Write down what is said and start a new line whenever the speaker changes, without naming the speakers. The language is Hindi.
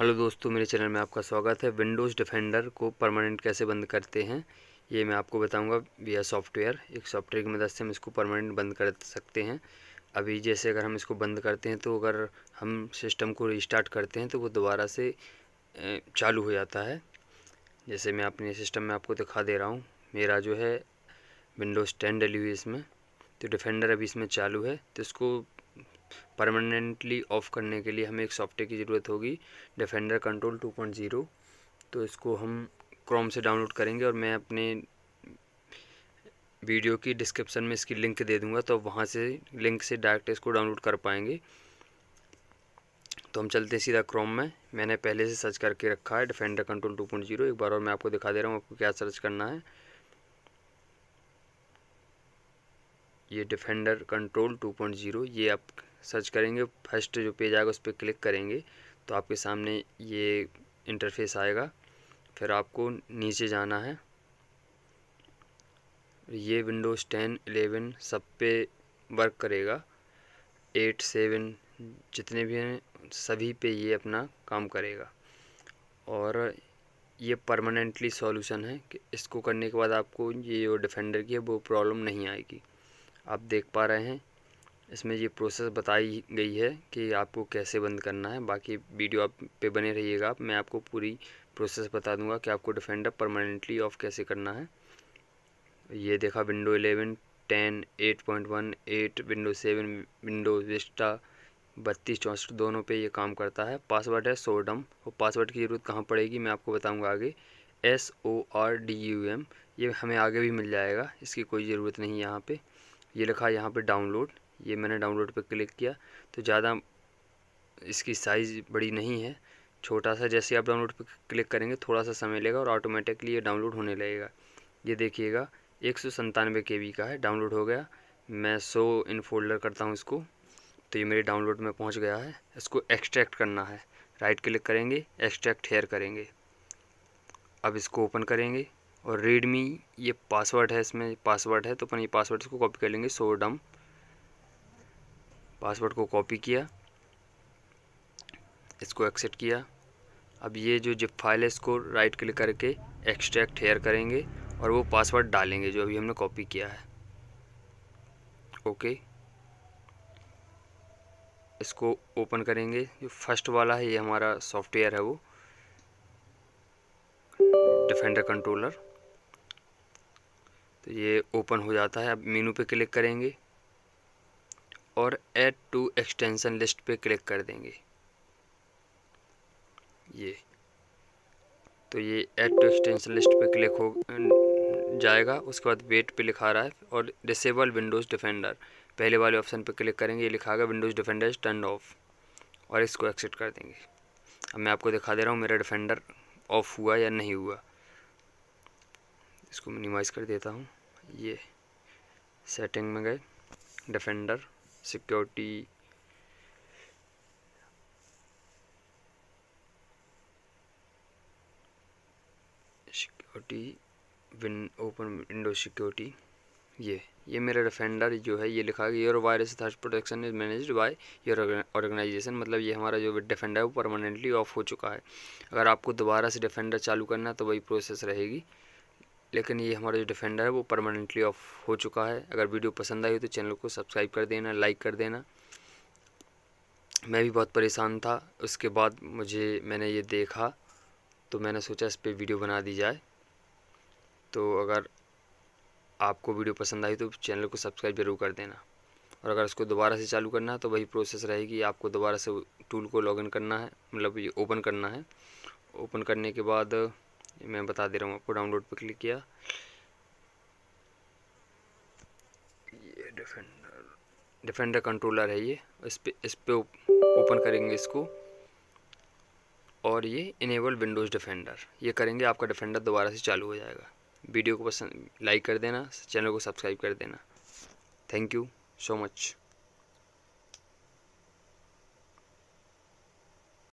हेलो दोस्तों मेरे चैनल में आपका स्वागत है विंडोज़ डिफेंडर को परमानेंट कैसे बंद करते हैं ये मैं आपको बताऊंगा बिया सॉफ्टवेयर एक सॉफ्टवेयर की मदद से हम इसको परमानेंट बंद कर सकते हैं अभी जैसे अगर हम इसको बंद करते हैं तो अगर हम सिस्टम को रिस्टार्ट करते हैं तो वो दोबारा से चालू हो जाता है जैसे मैं अपने सिस्टम में आपको दिखा दे रहा हूँ मेरा जो है विंडोज़ टेन डली हुई इसमें तो डिफेंडर अभी इसमें चालू है तो इसको परमानेंटली ऑफ करने के लिए हमें एक सॉफ्टवेयर की ज़रूरत होगी डिफेंडर कंट्रोल 2.0 तो इसको हम क्रोम से डाउनलोड करेंगे और मैं अपने वीडियो की डिस्क्रिप्शन में इसकी लिंक दे दूंगा तो वहाँ से लिंक से डायरेक्ट इसको डाउनलोड कर पाएंगे तो हम चलते हैं सीधा क्रोम में मैंने पहले से सर्च करके रखा है डिफेंडर कंट्रोल 2.0 एक बार और मैं आपको दिखा दे रहा हूँ आपको क्या सर्च करना है ये डिफेंडर कंट्रोल 2.0 ये आप सर्च करेंगे फर्स्ट जो पेज आएगा उस पर क्लिक करेंगे तो आपके सामने ये इंटरफेस आएगा फिर आपको नीचे जाना है ये विंडोज़ टेन एलेवन सब पे वर्क करेगा एट सेवन जितने भी हैं सभी पे ये अपना काम करेगा और ये परमानेंटली सॉल्यूशन है कि इसको करने के बाद आपको ये जो डिफेंडर की है वो प्रॉब्लम नहीं आएगी आप देख पा रहे हैं इसमें ये प्रोसेस बताई गई है कि आपको कैसे बंद करना है बाकी वीडियो आप पे बने रहिएगा आप मैं आपको पूरी प्रोसेस बता दूंगा कि आपको डिफेंडर परमानेंटली ऑफ कैसे करना है ये देखा window eleven ten eight point one eight window seven window vista बत्तीस चौंसठ दोनों पे ये काम करता है पासवर्ड है सोडम और पासवर्ड की ज़रूरत कहाँ पड़ेगी मैं आपको बताऊँगा आगे S O R D U M ये हमें आगे भी मिल जाएगा इसकी कोई ज़रूरत नहीं यहाँ पर ये लिखा यहाँ पर डाउनलोड ये मैंने डाउनलोड पर क्लिक किया तो ज़्यादा इसकी साइज़ बड़ी नहीं है छोटा सा जैसे आप डाउनलोड पर क्लिक करेंगे थोड़ा सा समय लेगा और ऑटोमेटिकली ये डाउनलोड होने लगेगा ये देखिएगा एक सौ संतानवे के बी का है डाउनलोड हो गया मैं सो इन फोल्डर करता हूँ इसको तो ये मेरे डाउनलोड में पहुँच गया है इसको एक्सट्रैक्ट करना है राइट क्लिक करेंगे एक्सट्रैक्ट हेयर करेंगे अब इसको ओपन करेंगे और रीडमी ये पासवर्ड है इसमें पासवर्ड है तो अपन ये पासवर्ड इसको कॉपी कर लेंगे सो डम पासवर्ड को कॉपी किया इसको एक्सेप्ट किया अब ये जो जिप फाइल है इसको राइट क्लिक करके एक्सट्रैक्ट हेयर करेंगे और वो पासवर्ड डालेंगे जो अभी हमने कॉपी किया है ओके इसको ओपन करेंगे जो फर्स्ट वाला है ये हमारा सॉफ्टवेयर है वो डिफेंडर कंट्रोलर तो ये ओपन हो जाता है अब मेनू पे क्लिक करेंगे और ऐड टू एक्सटेंशन लिस्ट पे क्लिक कर देंगे ये तो ये ऐड टू एक्सटेंशन लिस्ट पे क्लिक हो जाएगा उसके बाद वेट पे लिखा रहा है और डिसेबल विंडोज़ डिफेंडर पहले वाले ऑप्शन पे क्लिक करेंगे ये लिखा गया विंडोज़ डिफेंडर टर्न ऑफ और इसको एक्सेप्ट कर देंगे अब मैं आपको दिखा दे रहा हूँ मेरा डिफेंडर ऑफ हुआ या नहीं हुआ इसको मिनिमाइज़ कर देता हूँ ये सेटिंग में गए defender security security win open window security ये ये मेरा डिफेंडर जो है ये लिखा गया your virus threat protection is managed by your organization मतलब ये हमारा जो डिफेंडर है वो परमानेंटली ऑफ हो चुका है अगर आपको दोबारा से डिफेंडर चालू करना तो वही प्रोसेस रहेगी लेकिन ये हमारा जो डिफेंडर है वो परमानेंटली ऑफ हो चुका है अगर वीडियो पसंद आई हो तो चैनल को सब्सक्राइब कर देना लाइक कर देना मैं भी बहुत परेशान था उसके बाद मुझे मैंने ये देखा तो मैंने सोचा इस पर वीडियो बना दी जाए तो अगर आपको वीडियो पसंद आई तो चैनल को सब्सक्राइब ज़रूर कर देना और अगर उसको दोबारा से चालू करना है तो वही प्रोसेस रहेगी आपको दोबारा से टूल को लॉगिन करना है मतलब ये ओपन करना है ओपन करने के बाद मैं बता दे रहा हूँ आपको डाउनलोड पर क्लिक किया ये डिफेंडर डिफेंडर कंट्रोलर है ये इस पर इस पर ओपन करेंगे इसको और ये इनेबल विंडोज़ डिफेंडर ये करेंगे आपका डिफेंडर दोबारा से चालू हो जाएगा वीडियो को पसंद लाइक कर देना चैनल को सब्सक्राइब कर देना थैंक यू सो मच